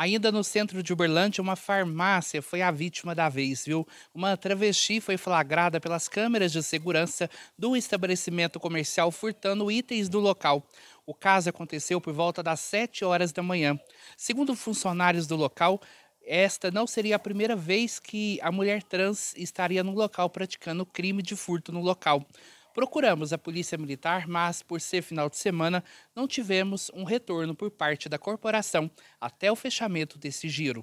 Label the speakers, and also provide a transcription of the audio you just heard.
Speaker 1: Ainda no centro de Uberlândia, uma farmácia foi a vítima da vez, viu? Uma travesti foi flagrada pelas câmeras de segurança do estabelecimento comercial furtando itens do local. O caso aconteceu por volta das 7 horas da manhã. Segundo funcionários do local, esta não seria a primeira vez que a mulher trans estaria no local praticando crime de furto no local. Procuramos a Polícia Militar, mas por ser final de semana, não tivemos um retorno por parte da corporação até o fechamento desse giro.